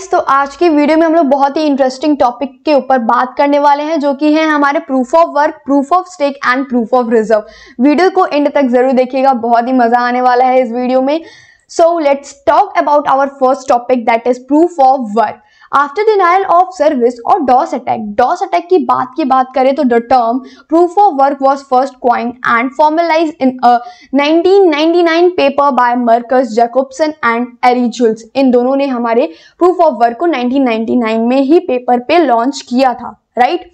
Guys तो आज की वीडियो में हम लोग बहुत ही इंटरेस्टिंग टॉपिक के ऊपर बात करने वाले हैं जो कि है हमारे proof of work proof of stake and proof of reserve video को एंड तक जरूर देखिएगा बहुत ही मजा आने वाला है इस वीडियो में so let's talk about our first topic that is proof of work after denial of service और डॉस अटैक डॉस अटैक की बात की बात करें तो the term proof of work was first coined and formalise in nineteen paper by Markus Jakobsson and Ari Juels in दोनों ने हमारे प्रूफ ऑफ वर्क को 1999 में ही पेपर पे लॉन्च किया था राइट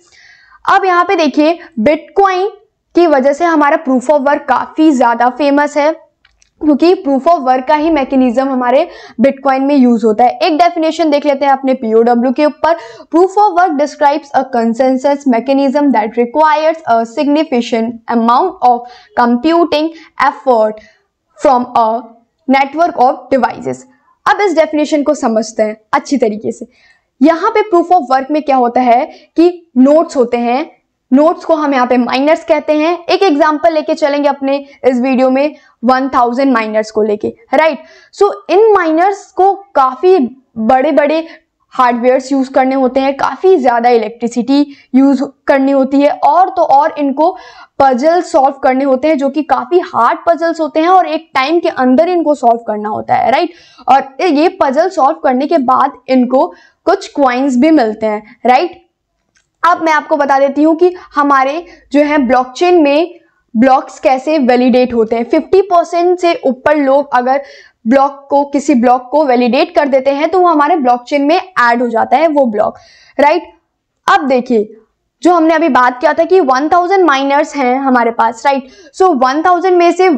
अब यहाँ पे देखिए बिटकॉइन की वजह से हमारा प्रूफ ऑफ वर्क काफी ज्यादा फेमस है क्योंकि प्रूफ ऑफ वर्क का ही मैकेनिज्म हमारे बिटकॉइन में यूज होता है एक डेफिनेशन देख लेते हैं अपने पीओडब्ल्यू के ऊपर proof of work describes a consensus mechanism that requires a significant amount of computing effort from a network of devices अब इस डेफिनेशन को समझते हैं अच्छी तरीके से यहाँ पे प्रूफ ऑफ वर्क में क्या होता है कि नोट्स होते हैं नोट्स को हम यहाँ पे माइनर्स कहते हैं एक एग्जाम्पल लेके चलेंगे अपने इस वीडियो में 1000 माइनर्स को लेके राइट सो इन माइनर्स को काफ़ी बड़े बड़े हार्डवेयर्स यूज़ करने होते हैं काफ़ी ज़्यादा इलेक्ट्रिसिटी यूज़ करनी होती है और तो और इनको पजल सॉल्व करने होते हैं जो कि काफ़ी हार्ड पजल्स होते हैं और एक टाइम के अंदर इनको सॉल्व करना होता है राइट और ये पजल सॉल्व करने के बाद इनको कुछ क्वाइंस भी मिलते हैं राइट अब मैं आपको बता देती हूँ कि हमारे जो है ब्लॉकचेन में ब्लॉक्स कैसे वैलिडेट होते हैं 50 परसेंट से ऊपर लोग अगर ब्लॉक को किसी ब्लॉक को वैलिडेट कर देते हैं तो वो हमारे ब्लॉकचेन में ऐड हो जाता है वो ब्लॉक राइट अब देखिए जो हमने अभी बात किया था कि 1000 माइनर्स हैं हमारे पास राइट सो वन 1000 में से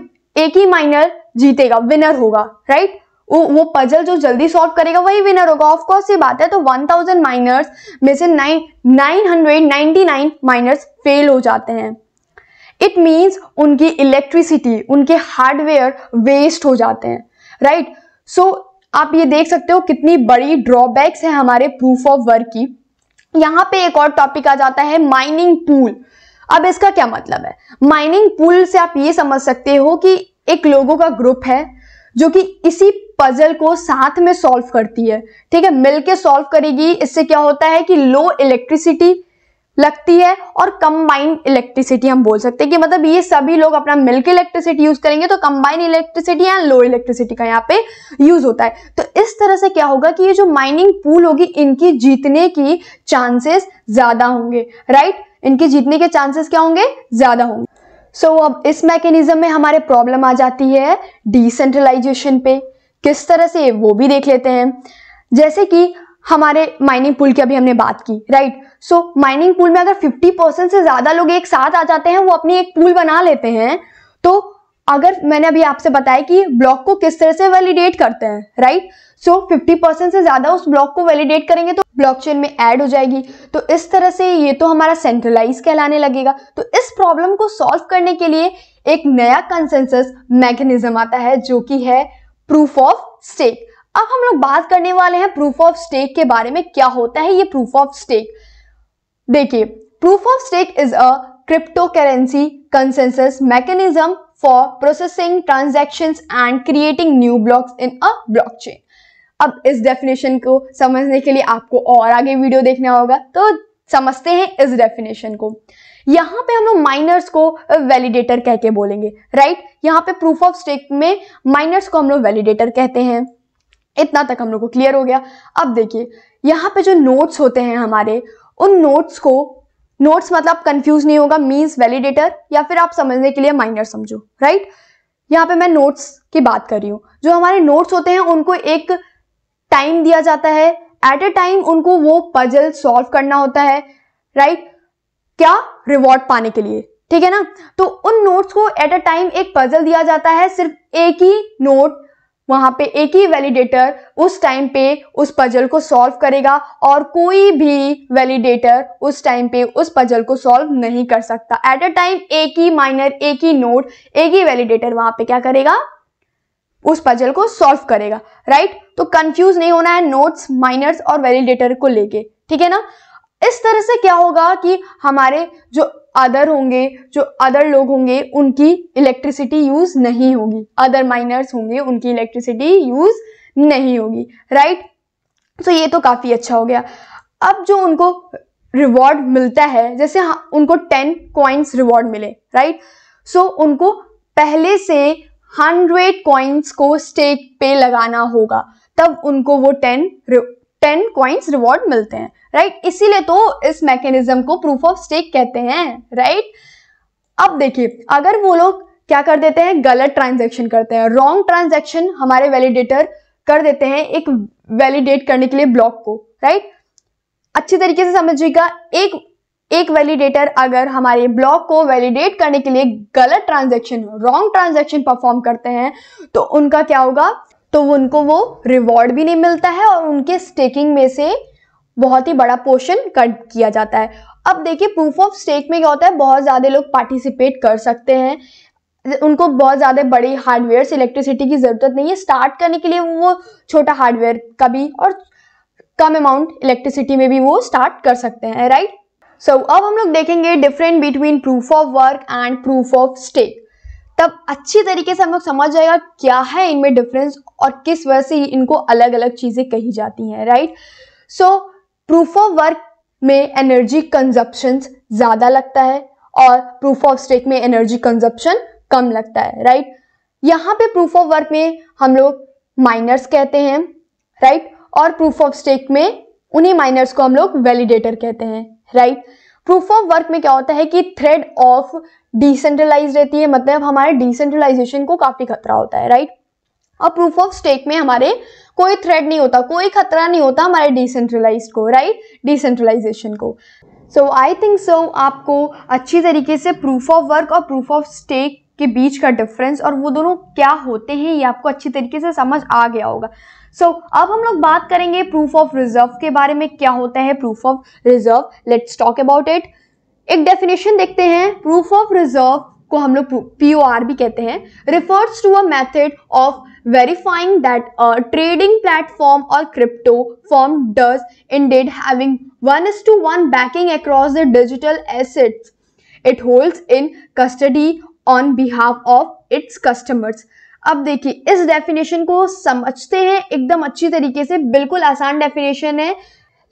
एक ही माइनर जीतेगा विनर होगा राइट वो पजल जो जल्दी सॉल्व करेगा वही विनर होगा ऑफ कोर्स ये बात है तो 1000 माइनर्स में से 999 माइनर्स फेल हो जाते हैं इट मींस उनकी इलेक्ट्रिसिटी उनके हार्डवेयर वेस्ट हो जाते हैं राइट right? सो so, आप ये देख सकते हो कितनी बड़ी ड्रॉबैक्स है हमारे प्रूफ ऑफ वर्क की यहाँ पे एक और टॉपिक आ जाता है माइनिंग पूल अब इसका क्या मतलब है माइनिंग पूल से आप ये समझ सकते हो कि एक लोगों का ग्रुप है जो कि इसी पजल को साथ में सॉल्व करती है ठीक है मिलके सॉल्व करेगी इससे क्या होता है कि लो इलेक्ट्रिसिटी लगती है और कंबाइंड इलेक्ट्रिसिटी हम बोल सकते हैं कि मतलब ये सभी लोग अपना मिल्क इलेक्ट्रिसिटी यूज करेंगे तो combined electricity and low electricity का यहाँ पे यूज होता है तो इस तरह से क्या होगा कि ये जो माइनिंग पूल होगी इनकी जीतने की चांसेस ज्यादा होंगे राइट इनके जीतने के चांसेस क्या होंगे ज्यादा होंगे सो so, अब इस मैकेनिज्म में हमारे प्रॉब्लम आ जाती है डिसेंट्रलाइजेशन पे किस तरह से वो भी देख लेते हैं जैसे कि हमारे माइनिंग पूल की अभी हमने बात की राइट सो माइनिंग पूल में अगर 50 परसेंट से ज़्यादा लोग एक साथ आ जाते हैं वो अपनी एक पूल बना लेते हैं तो अगर मैंने अभी आपसे बताया कि ब्लॉक को किस तरह से वैलिडेट करते हैं राइट सो फिफ्टी परसेंट से ज़्यादा उस ब्लॉक को वैलिडेट करेंगे तो ब्लॉकचेन में ऐड हो जाएगी तो इस तरह से ये तो हमारा सेंट्रलाइज कहलाने लगेगा तो इस प्रॉब्लम को सॉल्व करने के लिए एक नया कंसेंसस मैकेनिज्म आता है जो कि है प्रूफ ऑफ स्टेक अब हम लोग बात करने वाले हैं प्रूफ ऑफ स्टेक के बारे में क्या होता है ये प्रूफ ऑफ स्टेक देखिए proof of stake is a cryptocurrency consensus mechanism for processing transaction and creating new blocks in a block अब इस डेफिनेशन को समझने के लिए आपको और आगे वीडियो देखना होगा तो समझते हैं इस डेफिनेशन को यहाँ पे हम लोग माइनर्स को वैलिडेटर कह के बोलेंगे राइट यहाँ पे प्रूफ ऑफ स्टेक में माइनर्स को हम लोग वैलिडेटर कहते हैं इतना तक हम लोग को क्लियर हो गया अब देखिए यहाँ पे जो नोट्स होते हैं हमारे उन नोट्स को नोट्स मतलब कंफ्यूज नहीं होगा मीन्स वैलिडेटर या फिर आप समझने के लिए माइनर समझो राइट यहाँ पे मैं नोट्स की बात कर रही हूँ जो हमारे नोट्स होते हैं उनको एक टाइम दिया जाता है एट ए टाइम उनको वो पजल सॉल्व करना होता है राइट right? क्या रिवॉर्ड पाने के लिए ठीक है ना तो उन नोट्स को एट अ टाइम एक पजल दिया जाता है सिर्फ एक ही नोट वहां पे एक ही वैलिडेटर उस टाइम पे उस पजल को सॉल्व करेगा और कोई भी वैलिडेटर उस टाइम पे उस पजल को सॉल्व नहीं कर सकता एट अ टाइम एक ही माइनर एक ही नोट एक ही वैलिडेटर वहां पे क्या करेगा उस पजल को सॉल्व करेगा राइट तो कंफ्यूज नहीं होना है नोट्स माइनर्स और वैलिडेटर को लेके ठीक है ना इस तरह से क्या होगा कि हमारे जो अदर होंगे जो अदर लोग होंगे उनकी इलेक्ट्रिसिटी यूज नहीं होगी अदर माइनर्स होंगे उनकी इलेक्ट्रिसिटी यूज नहीं होगी राइट तो ये तो काफ़ी अच्छा हो गया अब जो उनको रिवॉर्ड मिलता है जैसे उनको टेन कॉइन्स रिवॉर्ड मिले राइट सो so, उनको पहले से हंड्रेड कॉइन्स को स्टेक पे लगाना होगा तब उनको वो टेन टेन कॉइन्स रिवॉर्ड मिलते हैं राइट right? इसीलिए तो इस मैकेनिज्म को प्रूफ ऑफ स्टेक कहते हैं राइट right? अब देखिए अगर वो लोग क्या कर देते हैं गलत ट्रांजेक्शन करते हैं रॉन्ग ट्रांजेक्शन हमारे वैलिडेटर कर देते हैं एक वैलिडेट करने के लिए ब्लॉक को राइट right? अच्छे तरीके से समझिएगा एक एक वैलिडेटर अगर हमारे ब्लॉक को वैलिडेट करने के लिए गलत ट्रांजेक्शन रॉन्ग ट्रांजेक्शन परफॉर्म करते हैं तो उनका क्या होगा तो उनको वो रिवॉर्ड भी नहीं मिलता है और उनके स्टेकिंग में से बहुत ही बड़ा पोर्शन कट किया जाता है अब देखिए प्रूफ ऑफ स्टेक में क्या होता है बहुत ज़्यादा लोग पार्टिसिपेट कर सकते हैं उनको बहुत ज़्यादा बड़ी हार्डवेयर से इलेक्ट्रिसिटी की ज़रूरत नहीं है स्टार्ट करने के लिए वो छोटा हार्डवेयर का भी और कम अमाउंट इलेक्ट्रिसिटी में भी वो स्टार्ट कर सकते हैं राइट सो so, अब हम लोग देखेंगे different between proof of work and proof of stake तब अच्छी तरीके से हम लोग समझ जाएगा क्या है इनमें डिफरेंस और किस वजह से इनको अलग अलग चीज़ें कही जाती हैं right so proof of work में एनर्जी कंजप्शन ज़्यादा लगता है और प्रूफ ऑफ स्टेक में एनर्जी कंजप्शन कम लगता है राइट right? यहाँ पे प्रूफ ऑफ वर्क में हम लोग माइनर्स कहते हैं राइट right? और प्रूफ ऑफ स्टेक में उन्हीं माइनर्स को हम लोग वैलिडेटर कहते हैं राइट प्रूफ ऑफ वर्क में क्या होता है कि थ्रेड ऑफ डिसेंट्रलाइज रहती है मतलब हमारे डिसेंट्रलाइजेशन को काफी खतरा होता है राइट और प्रूफ ऑफ स्टेक में हमारे कोई थ्रेड नहीं होता कोई खतरा नहीं होता हमारे डिसेंट्रलाइज को राइट डिसेंट्रलाइजेशन को सो आई थिंक सो आपको अच्छी तरीके से प्रूफ ऑफ वर्क और प्रूफ ऑफ स्टेक के बीच का डिफरेंस और वो दोनों क्या होते हैं ये आपको अच्छी तरीके से समझ आ गया होगा सो so, अब हम लोग बात करेंगे प्रूफ ऑफ रिजर्व के बारे में क्या होता है proof of reserve let's talk about it एक डेफिनेशन देखते हैं प्रूफ ऑफ रिजर्व को हम लोग पी ओ आर भी कहते हैं refers to a method of verifying that trading platform और crypto firm does indeed having one is to one backing across the digital assets it holds in custody on behalf of its customers अब देखिए इस definition को समझते हैं एकदम अच्छी तरीके से बिल्कुल आसान डेफिनेशन है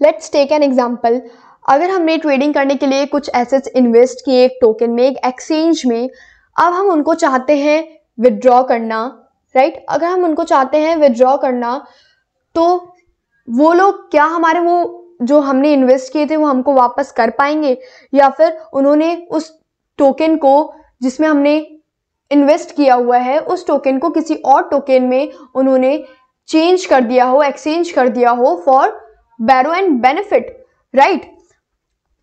लेट्स टेक एन एग्जाम्पल अगर हमने ट्रेडिंग करने के लिए कुछ एसेट्स इन्वेस्ट किए एक टोकन में एक एक्सचेंज में अब हम उनको चाहते हैं विदड्रॉ करना राइट right? अगर हम उनको चाहते हैं विदड्रॉ करना तो वो लोग क्या हमारे वो जो हमने इन्वेस्ट किए थे वो हमको वापस कर पाएंगे या फिर उन्होंने उस टोकन को जिसमें हमने इन्वेस्ट किया हुआ है उस टोकन को किसी और टोकन में उन्होंने चेंज कर दिया हो एक्सचेंज कर दिया हो for borrow and benefit right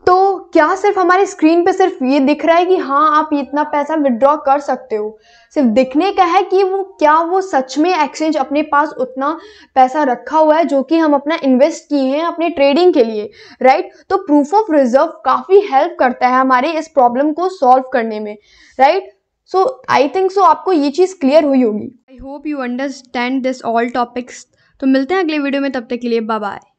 तो क्या सिर्फ हमारे स्क्रीन पे सिर्फ ये दिख रहा है कि हाँ आप इतना पैसा विदड्रॉ कर सकते हो सिर्फ दिखने का है कि वो क्या वो सच में एक्सचेंज अपने पास उतना पैसा रखा हुआ है जो कि हम अपना इन्वेस्ट किए हैं अपने ट्रेडिंग के लिए राइट तो प्रूफ ऑफ रिजर्व काफ़ी हेल्प करता है हमारे इस प्रॉब्लम को सॉल्व करने में right so I think so आपको ये चीज़ क्लियर हुई होगी I hope you understand this all topics तो मिलते हैं अगले वीडियो में तब तक के लिए बाय